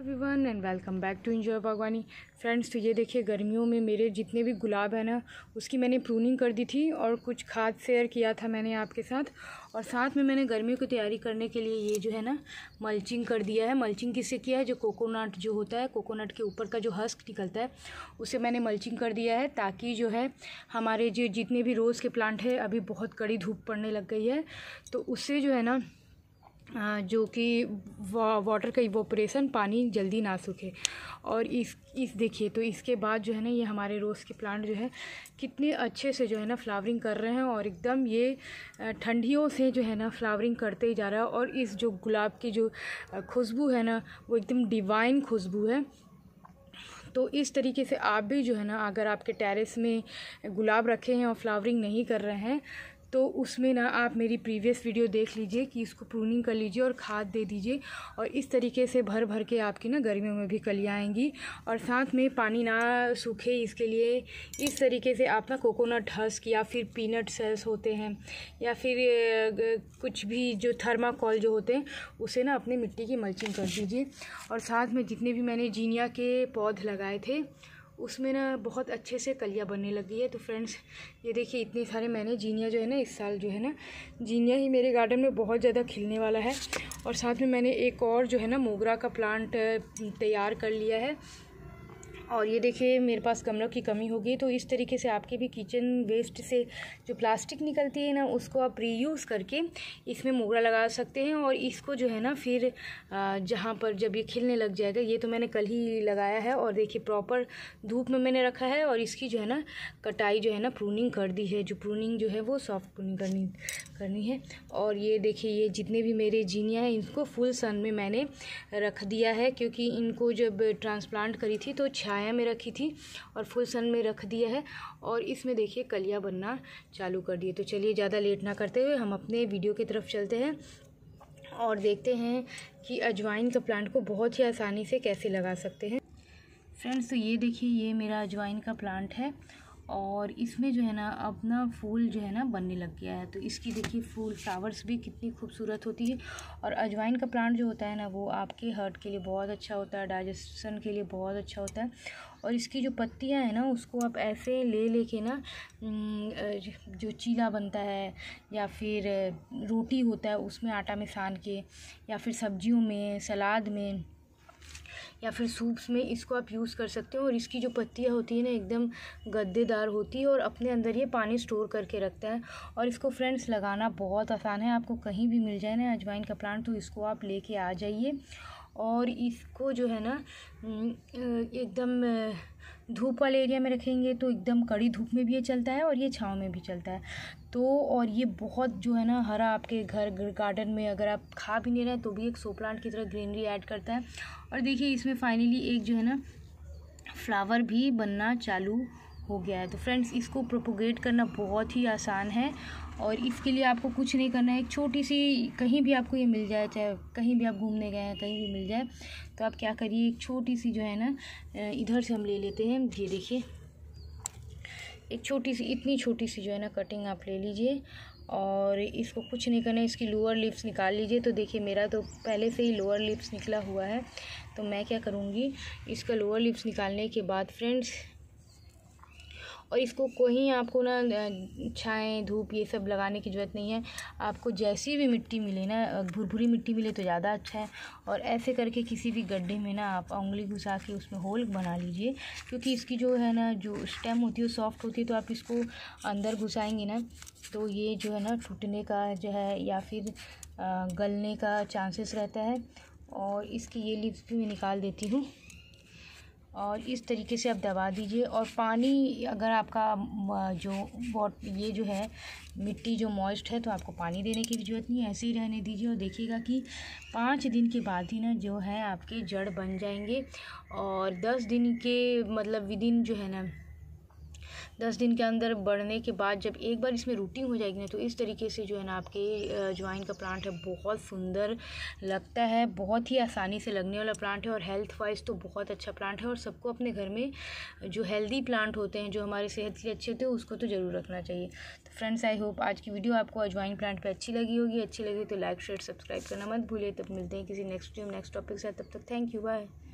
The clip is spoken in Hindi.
everyone and welcome back to enjoy बागवानी फ्रेंड्स तो ये देखिए गर्मियों में मेरे जितने भी गुलाब है ना उसकी मैंने प्रूनिंग कर दी थी और कुछ खाद शेयर किया था मैंने आपके साथ और साथ में मैंने गर्मियों की तैयारी करने के लिए ये जो है ना मल्चिंग कर दिया है मल्चिंग किससे किया है जो कोकोनट जो होता है कोकोनट के ऊपर का जो हस्क निकलता है उसे मैंने मल्चिंग कर दिया है ताकि जो है हमारे जो जितने भी रोज़ के प्लांट है अभी बहुत कड़ी धूप पड़ने लग गई है तो उससे जो है ना जो कि वाटर का इवोपरेशन पानी जल्दी ना सूखे और इस इस देखिए तो इसके बाद जो है ना ये हमारे रोज़ के प्लांट जो है कितने अच्छे से जो है ना फ्लावरिंग कर रहे हैं और एकदम ये ठंडियों से जो है ना फ्लावरिंग करते ही जा रहा है और इस जो गुलाब की जो खुशबू है ना वो एकदम डिवाइन खुशबू है तो इस तरीके से आप भी जो है ना अगर आपके टेरेस में गुलाब रखे हैं और फ्लावरिंग नहीं कर रहे हैं तो उसमें ना आप मेरी प्रीवियस वीडियो देख लीजिए कि इसको प्रूनिंग कर लीजिए और खाद दे दीजिए और इस तरीके से भर भर के आपकी ना गर्मियों में भी कलियाँ आएंगी और साथ में पानी ना सूखे इसके लिए इस तरीके से आप ना कोकोनट हस्क या फिर पीनट सेल्स होते हैं या फिर कुछ भी जो थर्माकॉल जो होते हैं उसे ना अपने मिट्टी की मल्चिंग कर दीजिए और साथ में जितने भी मैंने जीनिया के पौध लगाए थे उसमें ना बहुत अच्छे से कलिया बनने लगी है तो फ्रेंड्स ये देखिए इतने सारे मैंने जीनिया जो है ना इस साल जो है ना जीनिया ही मेरे गार्डन में बहुत ज़्यादा खिलने वाला है और साथ में मैंने एक और जो है ना मोगरा का प्लांट तैयार कर लिया है और ये देखिए मेरे पास कमरों की कमी होगी तो इस तरीके से आपके भी किचन वेस्ट से जो प्लास्टिक निकलती है ना उसको आप रीयूज़ करके इसमें मोगरा लगा सकते हैं और इसको जो है ना फिर जहाँ पर जब ये खिलने लग जाएगा ये तो मैंने कल ही लगाया है और देखिए प्रॉपर धूप में मैंने रखा है और इसकी जो है ना कटाई जो है ना प्रूनिंग कर दी है जो प्रूनिंग जो है वो सॉफ्ट प्रूनिंग करनी करनी है और ये देखिए ये जितने भी मेरे जीनिया हैं इनको फुल सन में मैंने रख दिया है क्योंकि इनको जब ट्रांसप्लांट करी थी तो छाया छाया में रखी थी और फुल सन में रख दिया है और इसमें देखिए कलियाँ बनना चालू कर दिए तो चलिए ज़्यादा लेट ना करते हुए हम अपने वीडियो की तरफ चलते हैं और देखते हैं कि अजवाइन का प्लांट को बहुत ही आसानी से कैसे लगा सकते हैं फ्रेंड्स तो ये देखिए ये मेरा अजवाइन का प्लांट है और इसमें जो है ना अपना फूल जो है ना बनने लग गया है तो इसकी देखिए फूल फ्लावर्स भी कितनी खूबसूरत होती है और अजवाइन का प्लांट जो होता है ना वो आपके हार्ट के लिए बहुत अच्छा होता है डाइजेशन के लिए बहुत अच्छा होता है और इसकी जो पत्तियाँ हैं ना उसको आप ऐसे ले ले के ना जो चीला बनता है या फिर रोटी होता है उसमें आटा में सान के या फिर सब्जियों में सलाद में या फिर सूप्स में इसको आप यूज़ कर सकते हो और इसकी जो पत्तियाँ होती है ना एकदम गद्देदार होती है और अपने अंदर ये पानी स्टोर करके रखता है और इसको फ्रेंड्स लगाना बहुत आसान है आपको कहीं भी मिल जाए ना अजवाइन का प्लांट तो इसको आप लेके आ जाइए और इसको जो है ना एकदम धूप वाले एरिया में रखेंगे तो एकदम कड़ी धूप में भी ये चलता है और ये छाँव में भी चलता है तो और ये बहुत जो है ना हरा आपके घर गार्डन में अगर आप खा भी नहीं रहे तो भी एक सो प्लांट की तरह ग्रीनरी ऐड करता है और देखिए इसमें फाइनली एक जो है ना फ्लावर भी बनना चालू हो गया है तो फ्रेंड्स इसको प्रोपोगेट करना बहुत ही आसान है और इसके लिए आपको कुछ नहीं करना है एक छोटी सी कहीं भी आपको ये मिल जाए चाहे कहीं भी आप घूमने गए हैं कहीं भी मिल जाए तो आप क्या करिए एक छोटी सी जो है ना इधर से हम ले लेते हैं ये देखिए एक छोटी सी इतनी छोटी सी जो है ना कटिंग आप ले लीजिए और इसको कुछ नहीं करना इसकी लोअर लिप्स निकाल लीजिए तो देखिए मेरा तो पहले से ही लोअर लिप्स निकला हुआ है तो मैं क्या करूँगी इसका लोअर लिप्स निकालने के बाद फ्रेंड्स और इसको कोई आपको ना छाएँ धूप ये सब लगाने की ज़रूरत नहीं है आपको जैसी भी मिट्टी मिले ना भुरभुरी मिट्टी मिले तो ज़्यादा अच्छा है और ऐसे करके किसी भी गड्ढे में ना आप उंगली घुसा के उसमें होल बना लीजिए क्योंकि इसकी जो है ना जो स्टेम होती है वो सॉफ्ट होती है तो आप इसको अंदर घुसाएंगे ना तो ये जो है ना टूटने का जो है या फिर गलने का चांसेस रहता है और इसकी ये लिप्स भी मैं निकाल देती हूँ और इस तरीके से आप दबा दीजिए और पानी अगर आपका जो वॉट ये जो है मिट्टी जो मॉइस्ट है तो आपको पानी देने की ज़रूरत नहीं है ऐसे ही रहने दीजिए और देखिएगा कि पाँच दिन के बाद ही ना जो है आपके जड़ बन जाएंगे और दस दिन के मतलब विदिन जो है ना दस दिन के अंदर बढ़ने के बाद जब एक बार इसमें रूटिंग हो जाएगी ना तो इस तरीके से जो है ना आपके ज्वाइन का प्लांट है बहुत सुंदर लगता है बहुत ही आसानी से लगने वाला प्लांट है और हेल्थ वाइज तो बहुत अच्छा प्लांट है और सबको अपने घर में जो हेल्दी प्लांट होते हैं जो हमारे सेहत के लिए अच्छे होते हैं उसको तो ज़रूर रखना चाहिए तो फ्रेंड्स आई होप आज की वीडियो आपको अजवाइन प्लांट पर अच्छी लगी होगी अच्छी लगी तो लाइक शेयर सब्सक्राइब करना मत भूलिए तब मिलते हैं किसी नेक्स्ट वीडियो नेक्स्ट टॉपिक से तब तक थैंक यू बाय